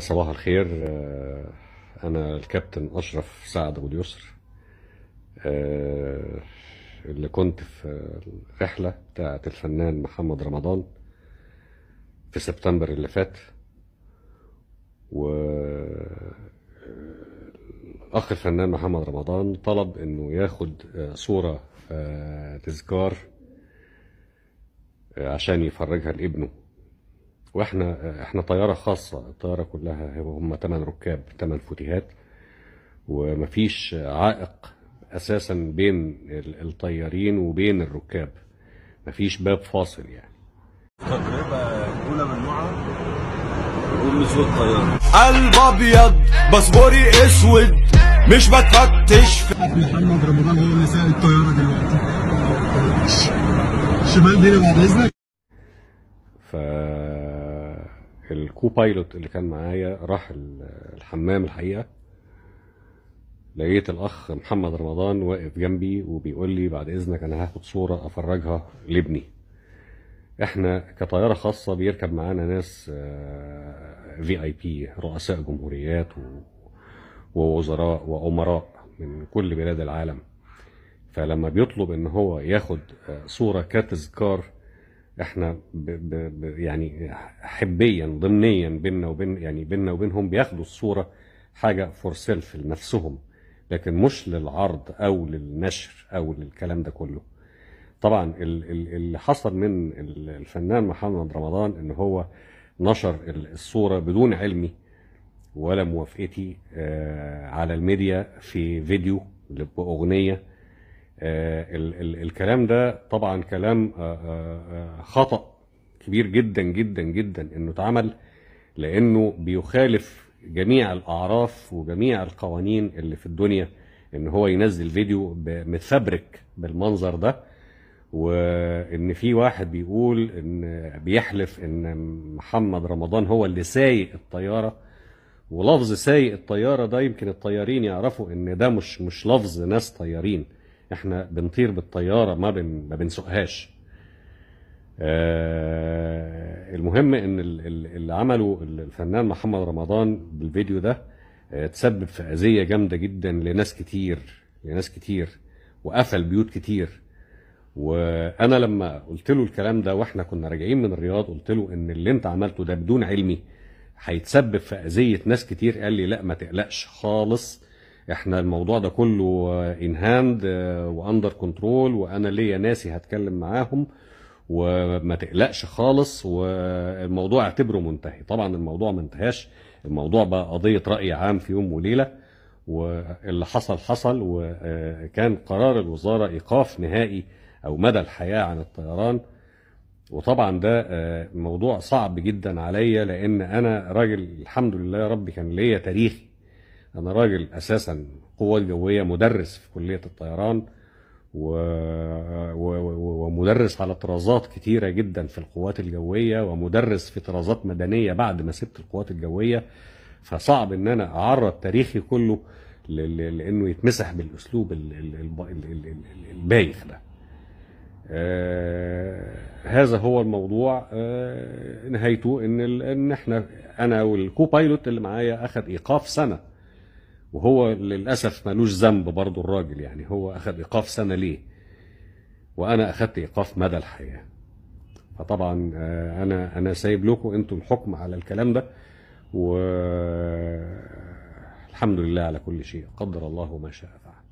صباح الخير آه، انا الكابتن اشرف سعد ابو اليسر آه، اللي كنت في الرحله بتاعه الفنان محمد رمضان في سبتمبر اللي فات و الاخ آه، الفنان محمد رمضان طلب انه ياخد صوره تذكار عشان يفرجها لابنه واحنا احنا طياره خاصه الطياره كلها هم 8 ركاب 8 فتيهات ومفيش عائق اساسا بين الطيارين وبين الركاب مفيش باب فاصل يعني تجربه اولى ممنوعه قلب ابيض باسبوري اسود مش بتفتش في محمد رمضان هو اللي سائق الطياره دلوقتي شمال هنا بعد اذنك الكو بايلوت اللي كان معايا راح الحمام الحقيقه لقيت الاخ محمد رمضان واقف جنبي وبيقول لي بعد اذنك انا هاخد صوره افرجها لابني احنا كطياره خاصه بيركب معانا ناس في اي بي رؤساء جمهوريات ووزراء وامراء من كل بلاد العالم فلما بيطلب ان هو ياخد آه، صوره كتذكار احنا ب ب ب يعني حبيا ضمنيا بيننا وبين يعني بيننا وبينهم بياخدوا الصوره حاجه فور سيلف لنفسهم لكن مش للعرض او للنشر او للكلام ده كله طبعا اللي حصل من الفنان محمد رمضان ان هو نشر الصوره بدون علمي ولا موافقتي آه، على الميديا في فيديو باغنيه آه، ال ال الكلام ده طبعا كلام آه، آه، خطأ كبير جدا جدا جدا انه اتعمل لانه بيخالف جميع الاعراف وجميع القوانين اللي في الدنيا ان هو ينزل فيديو متفبرك بالمنظر ده وان في واحد بيقول ان بيحلف ان محمد رمضان هو اللي سايق الطياره ولفظ سايق الطياره ده يمكن الطيارين يعرفوا ان ده مش مش لفظ ناس طيارين احنا بنطير بالطياره ما بن ما بنسوقهاش آه المهم ان اللي عمله الفنان محمد رمضان بالفيديو ده آه، تسبب في اذيه جامده جدا لناس كتير لناس كتير وقفل بيوت كتير وانا لما قلت له الكلام ده واحنا كنا راجعين من الرياض قلت له ان اللي انت عملته ده بدون علمي هيتسبب في اذيه ناس كتير قال لي لا ما تقلقش خالص احنا الموضوع ده كله ان هاند واندر كنترول وانا ليا ناسي هتكلم معاهم وما تقلقش خالص والموضوع اعتبره منتهي طبعا الموضوع ما انتهاش الموضوع بقى قضيه راي عام في يوم وليله واللي حصل حصل وكان قرار الوزاره ايقاف نهائي او مدى الحياه عن الطيران وطبعا ده آه، موضوع صعب جدا عليا لان انا راجل الحمد لله ربي كان ليا تاريخي انا راجل اساسا قوة جوية مدرس في كلية الطيران و... و... ومدرس على طرازات كتيرة جدا في القوات الجوية ومدرس في طرازات مدنية بعد ما سبت القوات الجوية فصعب ان انا اعرض تاريخي كله ل... لانه يتمسح بالاسلوب ال... ال... ال... البايخ ده آه هذا هو الموضوع آه نهايته ان ال... ان احنا انا والكو بايلوت اللي معايا اخذ ايقاف سنه وهو للأسف ملوش ذنب برضه الراجل يعني هو أخذ إيقاف سنة ليه وأنا أخدت إيقاف مدى الحياة فطبعا آه، أنا أنا سايب لكم أنتم الحكم على الكلام ده والحمد لله على كل شيء قدر الله ما شاء فعل